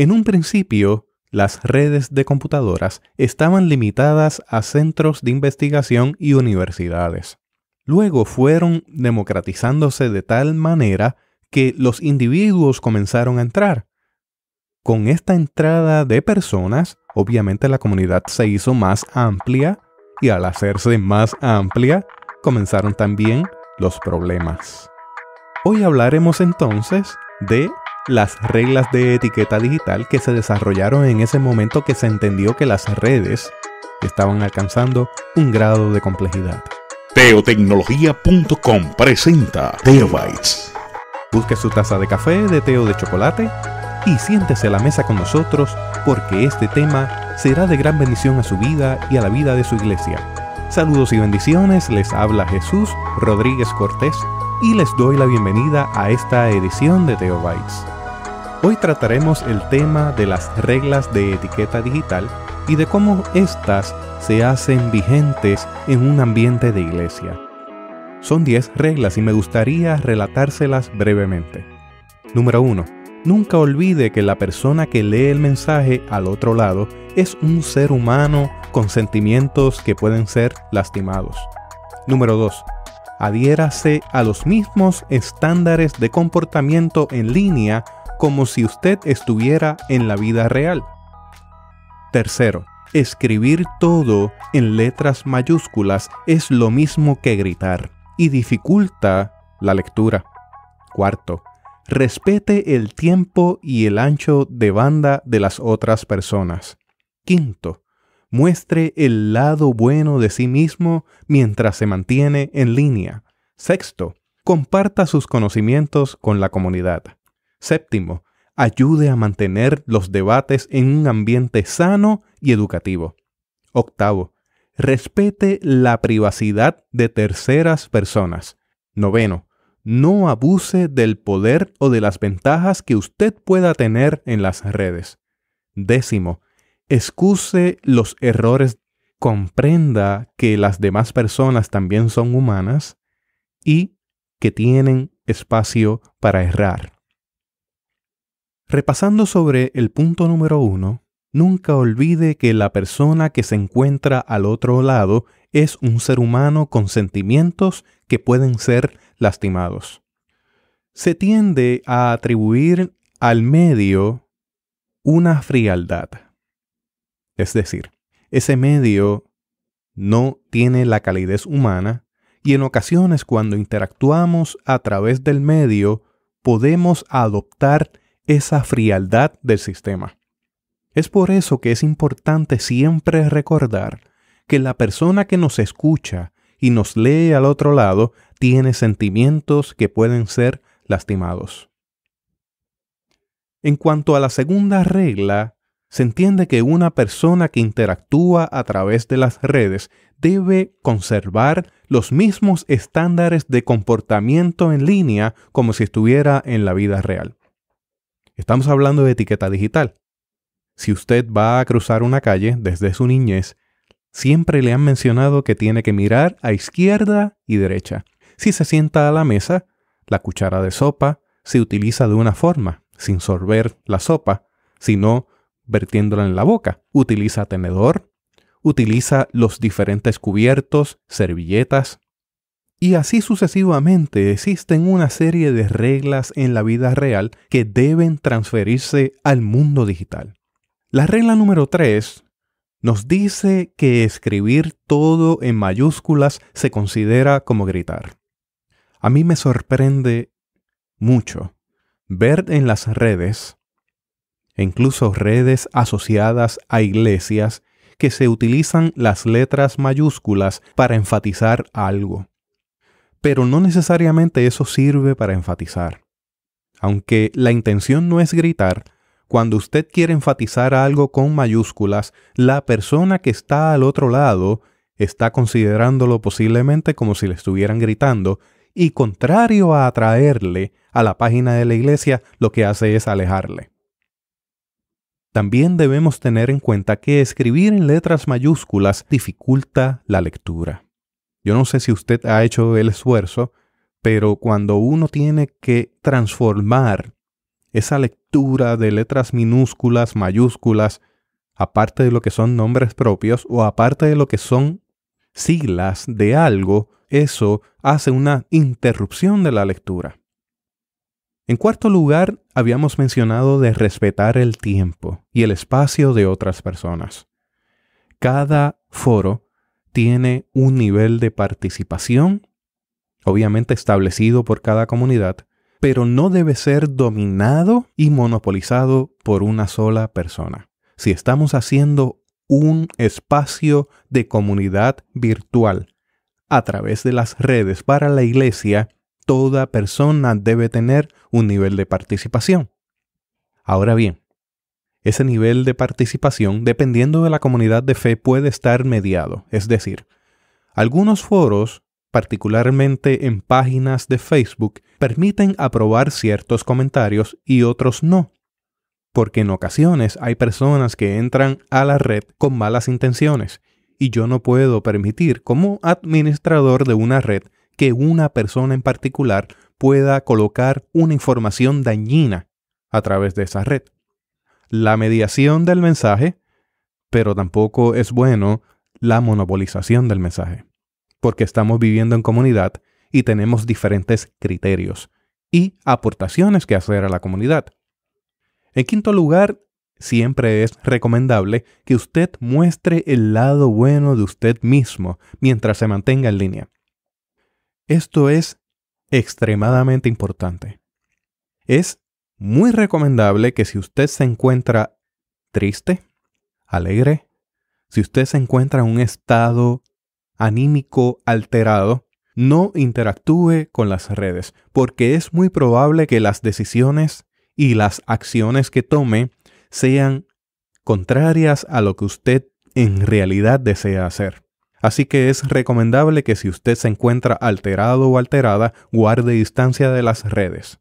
En un principio, las redes de computadoras estaban limitadas a centros de investigación y universidades. Luego fueron democratizándose de tal manera que los individuos comenzaron a entrar. Con esta entrada de personas, obviamente la comunidad se hizo más amplia y al hacerse más amplia, comenzaron también los problemas. Hoy hablaremos entonces de las reglas de etiqueta digital que se desarrollaron en ese momento que se entendió que las redes estaban alcanzando un grado de complejidad. Teotecnología.com presenta Teobytes. Busque su taza de café, de té o de chocolate y siéntese a la mesa con nosotros porque este tema será de gran bendición a su vida y a la vida de su iglesia. Saludos y bendiciones, les habla Jesús Rodríguez Cortés y les doy la bienvenida a esta edición de Teobytes. Hoy trataremos el tema de las reglas de etiqueta digital y de cómo éstas se hacen vigentes en un ambiente de iglesia. Son 10 reglas y me gustaría relatárselas brevemente. Número 1. Nunca olvide que la persona que lee el mensaje al otro lado es un ser humano con sentimientos que pueden ser lastimados. Número 2. Adhiérase a los mismos estándares de comportamiento en línea como si usted estuviera en la vida real. Tercero, escribir todo en letras mayúsculas es lo mismo que gritar y dificulta la lectura. Cuarto, respete el tiempo y el ancho de banda de las otras personas. Quinto, muestre el lado bueno de sí mismo mientras se mantiene en línea. Sexto, comparta sus conocimientos con la comunidad. Séptimo, ayude a mantener los debates en un ambiente sano y educativo. Octavo, respete la privacidad de terceras personas. Noveno, no abuse del poder o de las ventajas que usted pueda tener en las redes. Décimo, excuse los errores, comprenda que las demás personas también son humanas y que tienen espacio para errar. Repasando sobre el punto número uno, nunca olvide que la persona que se encuentra al otro lado es un ser humano con sentimientos que pueden ser lastimados. Se tiende a atribuir al medio una frialdad. Es decir, ese medio no tiene la calidez humana y en ocasiones cuando interactuamos a través del medio podemos adoptar esa frialdad del sistema. Es por eso que es importante siempre recordar que la persona que nos escucha y nos lee al otro lado tiene sentimientos que pueden ser lastimados. En cuanto a la segunda regla, se entiende que una persona que interactúa a través de las redes debe conservar los mismos estándares de comportamiento en línea como si estuviera en la vida real. Estamos hablando de etiqueta digital. Si usted va a cruzar una calle desde su niñez, siempre le han mencionado que tiene que mirar a izquierda y derecha. Si se sienta a la mesa, la cuchara de sopa se utiliza de una forma, sin sorber la sopa, sino vertiéndola en la boca. Utiliza tenedor, utiliza los diferentes cubiertos, servilletas, y así sucesivamente existen una serie de reglas en la vida real que deben transferirse al mundo digital. La regla número 3 nos dice que escribir todo en mayúsculas se considera como gritar. A mí me sorprende mucho ver en las redes, e incluso redes asociadas a iglesias, que se utilizan las letras mayúsculas para enfatizar algo pero no necesariamente eso sirve para enfatizar. Aunque la intención no es gritar, cuando usted quiere enfatizar algo con mayúsculas, la persona que está al otro lado está considerándolo posiblemente como si le estuvieran gritando, y contrario a atraerle a la página de la iglesia, lo que hace es alejarle. También debemos tener en cuenta que escribir en letras mayúsculas dificulta la lectura. Yo no sé si usted ha hecho el esfuerzo, pero cuando uno tiene que transformar esa lectura de letras minúsculas, mayúsculas, aparte de lo que son nombres propios o aparte de lo que son siglas de algo, eso hace una interrupción de la lectura. En cuarto lugar, habíamos mencionado de respetar el tiempo y el espacio de otras personas. Cada foro tiene un nivel de participación, obviamente establecido por cada comunidad, pero no debe ser dominado y monopolizado por una sola persona. Si estamos haciendo un espacio de comunidad virtual a través de las redes para la iglesia, toda persona debe tener un nivel de participación. Ahora bien, ese nivel de participación, dependiendo de la comunidad de fe, puede estar mediado. Es decir, algunos foros, particularmente en páginas de Facebook, permiten aprobar ciertos comentarios y otros no. Porque en ocasiones hay personas que entran a la red con malas intenciones y yo no puedo permitir como administrador de una red que una persona en particular pueda colocar una información dañina a través de esa red la mediación del mensaje, pero tampoco es bueno la monopolización del mensaje, porque estamos viviendo en comunidad y tenemos diferentes criterios y aportaciones que hacer a la comunidad. En quinto lugar, siempre es recomendable que usted muestre el lado bueno de usted mismo mientras se mantenga en línea. Esto es extremadamente importante. Es muy recomendable que si usted se encuentra triste, alegre, si usted se encuentra en un estado anímico alterado, no interactúe con las redes, porque es muy probable que las decisiones y las acciones que tome sean contrarias a lo que usted en realidad desea hacer. Así que es recomendable que si usted se encuentra alterado o alterada, guarde distancia de las redes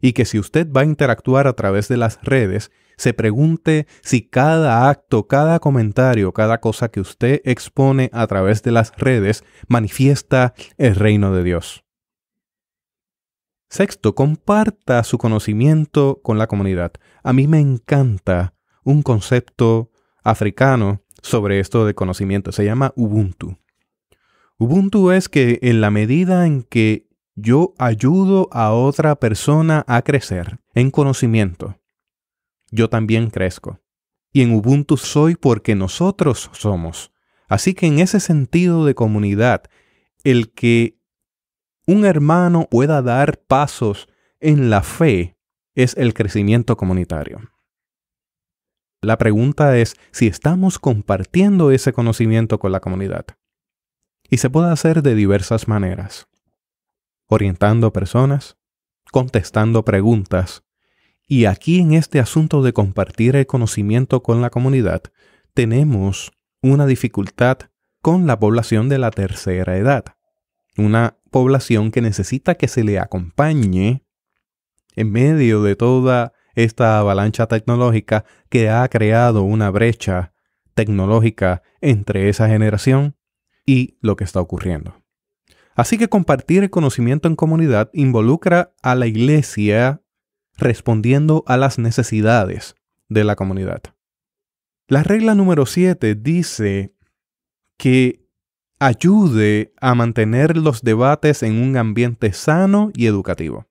y que si usted va a interactuar a través de las redes, se pregunte si cada acto, cada comentario, cada cosa que usted expone a través de las redes manifiesta el reino de Dios. Sexto, comparta su conocimiento con la comunidad. A mí me encanta un concepto africano sobre esto de conocimiento. Se llama Ubuntu. Ubuntu es que en la medida en que yo ayudo a otra persona a crecer en conocimiento, yo también crezco. Y en Ubuntu soy porque nosotros somos. Así que en ese sentido de comunidad, el que un hermano pueda dar pasos en la fe es el crecimiento comunitario. La pregunta es si estamos compartiendo ese conocimiento con la comunidad. Y se puede hacer de diversas maneras orientando personas, contestando preguntas. Y aquí en este asunto de compartir el conocimiento con la comunidad, tenemos una dificultad con la población de la tercera edad. Una población que necesita que se le acompañe en medio de toda esta avalancha tecnológica que ha creado una brecha tecnológica entre esa generación y lo que está ocurriendo. Así que compartir el conocimiento en comunidad involucra a la iglesia respondiendo a las necesidades de la comunidad. La regla número 7 dice que ayude a mantener los debates en un ambiente sano y educativo.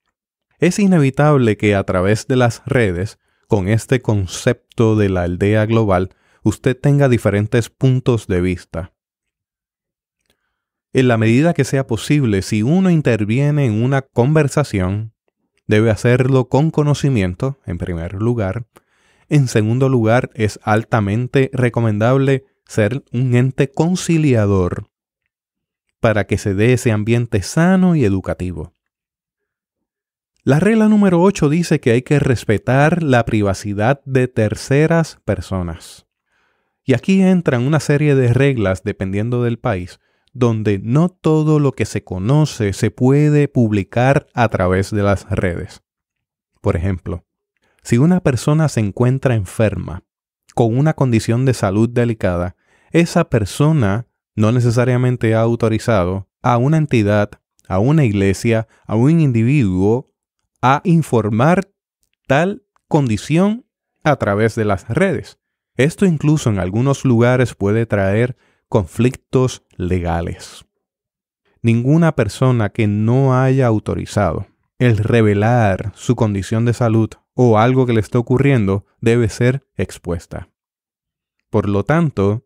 Es inevitable que a través de las redes, con este concepto de la aldea global, usted tenga diferentes puntos de vista en la medida que sea posible, si uno interviene en una conversación, debe hacerlo con conocimiento, en primer lugar. En segundo lugar, es altamente recomendable ser un ente conciliador para que se dé ese ambiente sano y educativo. La regla número 8 dice que hay que respetar la privacidad de terceras personas. Y aquí entran una serie de reglas dependiendo del país donde no todo lo que se conoce se puede publicar a través de las redes. Por ejemplo, si una persona se encuentra enferma, con una condición de salud delicada, esa persona no necesariamente ha autorizado a una entidad, a una iglesia, a un individuo a informar tal condición a través de las redes. Esto incluso en algunos lugares puede traer conflictos legales. Ninguna persona que no haya autorizado el revelar su condición de salud o algo que le está ocurriendo debe ser expuesta. Por lo tanto,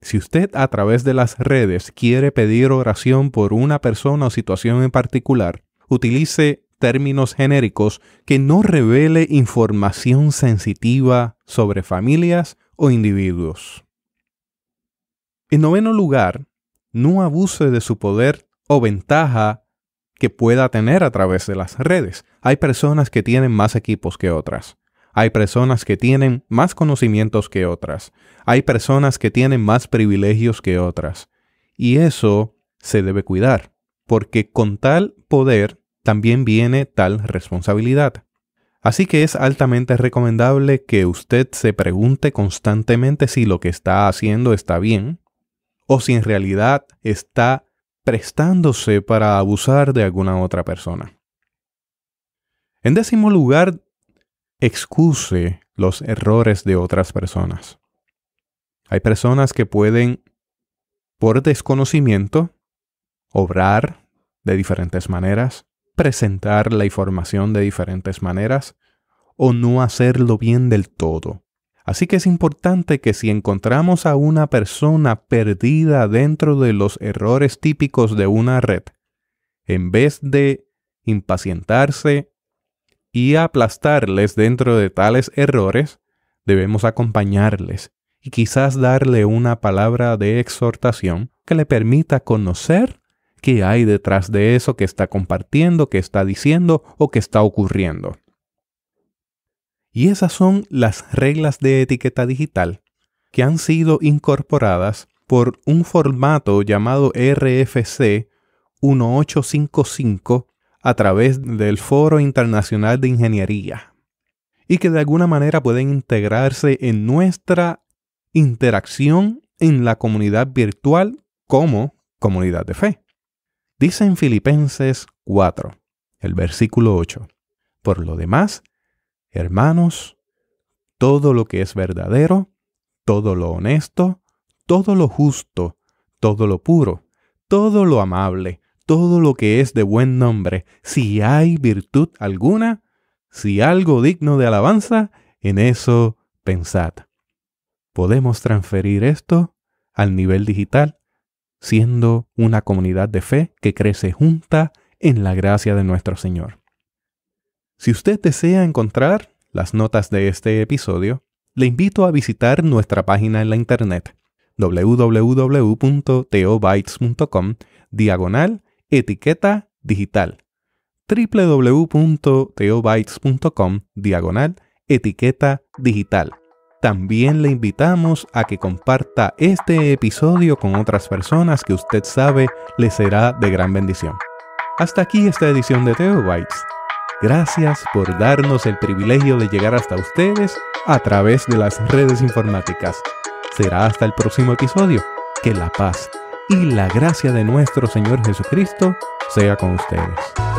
si usted a través de las redes quiere pedir oración por una persona o situación en particular, utilice términos genéricos que no revele información sensitiva sobre familias o individuos. En noveno lugar, no abuse de su poder o ventaja que pueda tener a través de las redes. Hay personas que tienen más equipos que otras. Hay personas que tienen más conocimientos que otras. Hay personas que tienen más privilegios que otras. Y eso se debe cuidar, porque con tal poder también viene tal responsabilidad. Así que es altamente recomendable que usted se pregunte constantemente si lo que está haciendo está bien, o si en realidad está prestándose para abusar de alguna otra persona. En décimo lugar, excuse los errores de otras personas. Hay personas que pueden, por desconocimiento, obrar de diferentes maneras, presentar la información de diferentes maneras o no hacerlo bien del todo. Así que es importante que si encontramos a una persona perdida dentro de los errores típicos de una red, en vez de impacientarse y aplastarles dentro de tales errores, debemos acompañarles y quizás darle una palabra de exhortación que le permita conocer qué hay detrás de eso que está compartiendo, que está diciendo o que está ocurriendo. Y esas son las reglas de etiqueta digital que han sido incorporadas por un formato llamado RFC 1855 a través del Foro Internacional de Ingeniería y que de alguna manera pueden integrarse en nuestra interacción en la comunidad virtual como comunidad de fe. Dice en Filipenses 4, el versículo 8. Por lo demás, Hermanos, todo lo que es verdadero, todo lo honesto, todo lo justo, todo lo puro, todo lo amable, todo lo que es de buen nombre, si hay virtud alguna, si algo digno de alabanza, en eso pensad. Podemos transferir esto al nivel digital, siendo una comunidad de fe que crece junta en la gracia de nuestro Señor. Si usted desea encontrar las notas de este episodio, le invito a visitar nuestra página en la internet www.teobytes.com diagonal etiqueta digital www.teobytes.com diagonal etiqueta digital. También le invitamos a que comparta este episodio con otras personas que usted sabe le será de gran bendición. Hasta aquí esta edición de Teobytes. Gracias por darnos el privilegio de llegar hasta ustedes a través de las redes informáticas. Será hasta el próximo episodio. Que la paz y la gracia de nuestro Señor Jesucristo sea con ustedes.